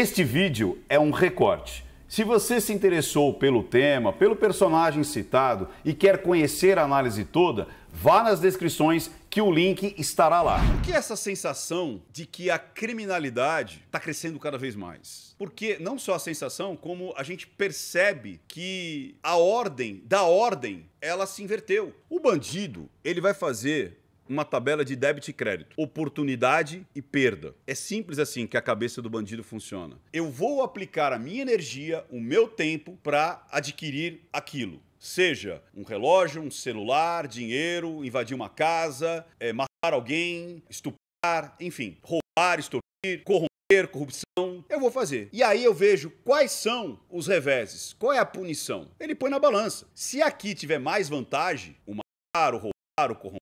Este vídeo é um recorte. Se você se interessou pelo tema, pelo personagem citado e quer conhecer a análise toda, vá nas descrições que o link estará lá. Por que é essa sensação de que a criminalidade está crescendo cada vez mais? Porque não só a sensação, como a gente percebe que a ordem da ordem, ela se inverteu. O bandido, ele vai fazer uma tabela de débito e crédito, oportunidade e perda. É simples assim que a cabeça do bandido funciona. Eu vou aplicar a minha energia, o meu tempo para adquirir aquilo. Seja um relógio, um celular, dinheiro, invadir uma casa, é, matar alguém, estuprar, enfim, roubar, extorquir, corromper corrupção, eu vou fazer. E aí eu vejo quais são os reveses, qual é a punição. Ele põe na balança. Se aqui tiver mais vantagem, o matar, o roubar, o corromper,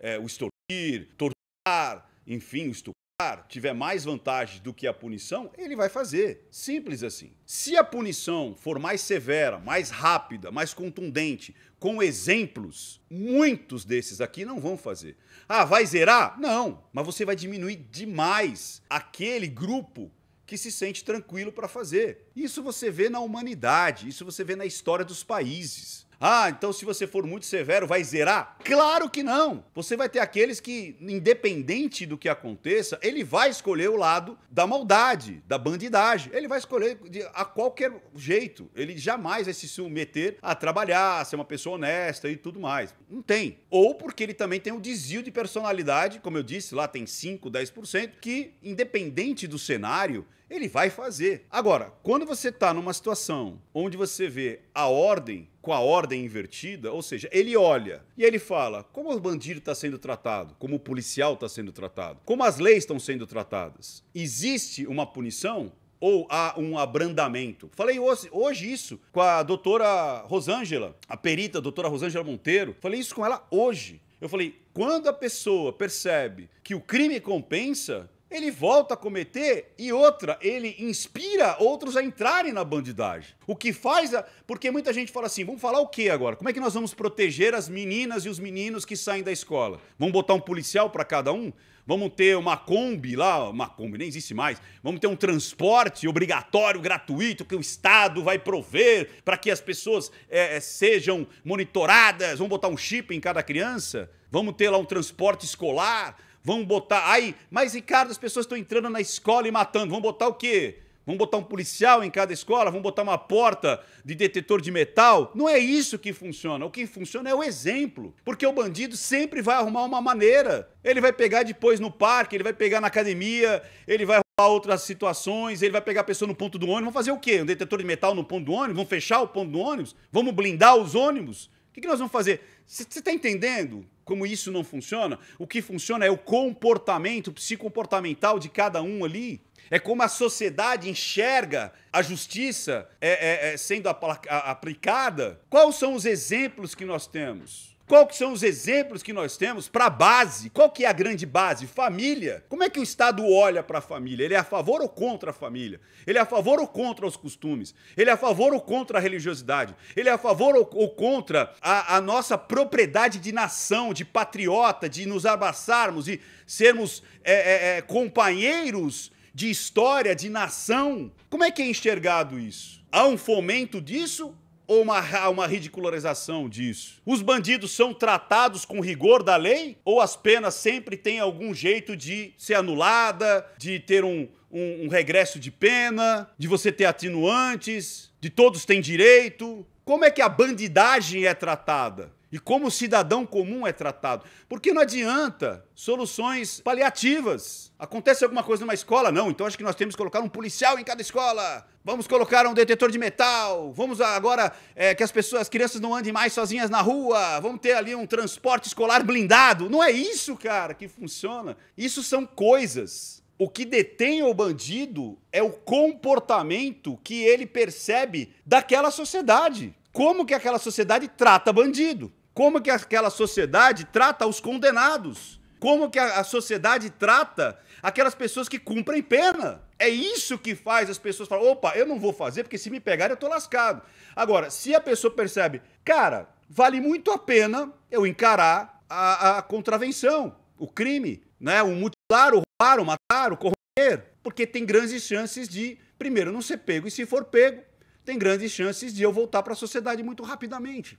é, o extorquir, torturar, enfim, o estuprar, tiver mais vantagem do que a punição, ele vai fazer. Simples assim. Se a punição for mais severa, mais rápida, mais contundente, com exemplos, muitos desses aqui não vão fazer. Ah, vai zerar? Não, mas você vai diminuir demais aquele grupo que se sente tranquilo para fazer. Isso você vê na humanidade, isso você vê na história dos países. Ah, então se você for muito severo, vai zerar? Claro que não! Você vai ter aqueles que, independente do que aconteça, ele vai escolher o lado da maldade, da bandidagem. Ele vai escolher de, a qualquer jeito. Ele jamais vai se submeter a trabalhar, a ser uma pessoa honesta e tudo mais. Não tem. Ou porque ele também tem um desvio de personalidade, como eu disse, lá tem 5, 10%, que, independente do cenário, ele vai fazer. Agora, quando você está numa situação onde você vê a ordem com a ordem invertida, ou seja, ele olha e ele fala como o bandido está sendo tratado, como o policial está sendo tratado, como as leis estão sendo tratadas. Existe uma punição? ou há um abrandamento. Falei hoje, hoje, isso com a doutora Rosângela, a perita doutora Rosângela Monteiro. Falei isso com ela hoje. Eu falei, quando a pessoa percebe que o crime compensa, ele volta a cometer e outra, ele inspira outros a entrarem na bandidagem. O que faz, a... porque muita gente fala assim, vamos falar o que agora? Como é que nós vamos proteger as meninas e os meninos que saem da escola? Vamos botar um policial para cada um? Vamos ter uma Kombi lá, uma Kombi nem existe mais. Vamos ter um transporte obrigatório, gratuito, que o Estado vai prover para que as pessoas é, sejam monitoradas. Vamos botar um chip em cada criança? Vamos ter lá um transporte escolar? Vão botar. Ai, mas Ricardo, as pessoas estão entrando na escola e matando. Vão botar o quê? Vão botar um policial em cada escola? Vão botar uma porta de detetor de metal? Não é isso que funciona. O que funciona é o exemplo. Porque o bandido sempre vai arrumar uma maneira. Ele vai pegar depois no parque, ele vai pegar na academia, ele vai arrumar outras situações, ele vai pegar a pessoa no ponto do ônibus. Vão fazer o quê? Um detetor de metal no ponto do ônibus? Vão fechar o ponto do ônibus? Vamos blindar os ônibus? O que, que nós vamos fazer? Você está entendendo como isso não funciona? O que funciona é o comportamento psicomportamental de cada um ali. É como a sociedade enxerga a justiça é, é, é sendo apl aplicada. Quais são os exemplos que nós temos? Qual que são os exemplos que nós temos para a base? Qual que é a grande base? Família. Como é que o Estado olha para a família? Ele é a favor ou contra a família? Ele é a favor ou contra os costumes? Ele é a favor ou contra a religiosidade? Ele é a favor ou, ou contra a, a, nossa propriedade de nação, de patriota, de nos abraçarmos e sermos é, é, é companheiros de história, de nação? Como é que é enxergado isso? Há um fomento disso ou uma, uma ridicularização disso? Os bandidos são tratados com rigor da lei? Ou as penas sempre têm algum jeito de ser anulada, de ter um, um, um regresso de pena, de você ter atenuantes, de todos têm direito? Como é que a bandidagem é tratada? e como o cidadão comum é tratado. Porque não adianta soluções paliativas. Acontece alguma coisa numa escola? Não, então acho que nós temos que colocar um policial em cada escola. Vamos colocar um detetor de metal. Vamos agora é, que as pessoas, as crianças não andem mais sozinhas na rua. Vamos ter ali um transporte escolar blindado. Não é isso, cara, que funciona. Isso são coisas. O que detém o bandido é o comportamento que ele percebe daquela sociedade. Como que aquela sociedade trata bandido? Como que aquela sociedade trata os condenados? Como que a, a sociedade trata aquelas pessoas que cumprem pena? É isso que faz as pessoas falar: opa, eu não vou fazer porque se me pegar eu tô lascado. Agora, se a pessoa percebe, cara, vale muito a pena eu encarar a, a contravenção, o crime, né? O mutilar, o roubar, o matar, o corromper, porque tem grandes chances de, primeiro, não ser pego e se for pego, tem grandes chances de eu voltar para a sociedade muito rapidamente.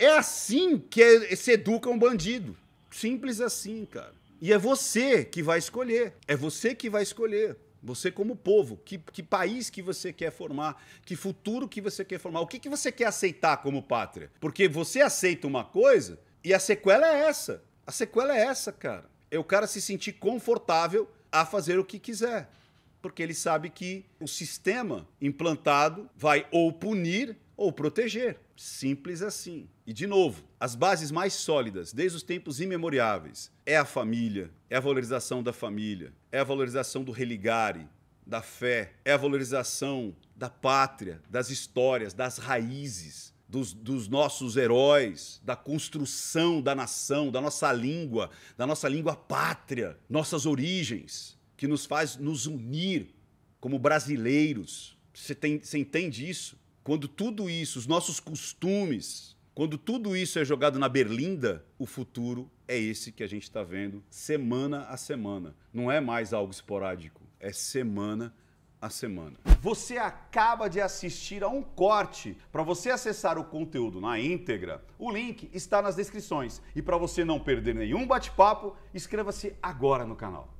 É assim que é, se educa um bandido. Simples assim, cara. E é você que vai escolher. É você que vai escolher. Você como povo, que, que país que você quer formar, que futuro que você quer formar, o que, que você quer aceitar como pátria. Porque você aceita uma coisa e a sequela é essa. A sequela é essa, cara. É o cara se sentir confortável a fazer o que quiser. Porque ele sabe que o sistema implantado vai ou punir ou proteger. Simples assim. E de novo, as bases mais sólidas, desde os tempos imemoriáveis, é a família, é a valorização da família, é a valorização do religare, da fé, é a valorização da pátria, das histórias, das raízes, dos, dos, nossos heróis, da construção da nação, da nossa língua, da nossa língua pátria, nossas origens, que nos faz nos unir como brasileiros. Você, tem, você entende isso? Quando tudo isso, os nossos costumes, quando tudo isso é jogado na berlinda, o futuro é esse que a gente está vendo semana a semana. Não é mais algo esporádico, é semana a semana. Você acaba de assistir a um corte. Para você acessar o conteúdo na íntegra, o link está nas descrições. E para você não perder nenhum bate-papo, inscreva-se agora no canal.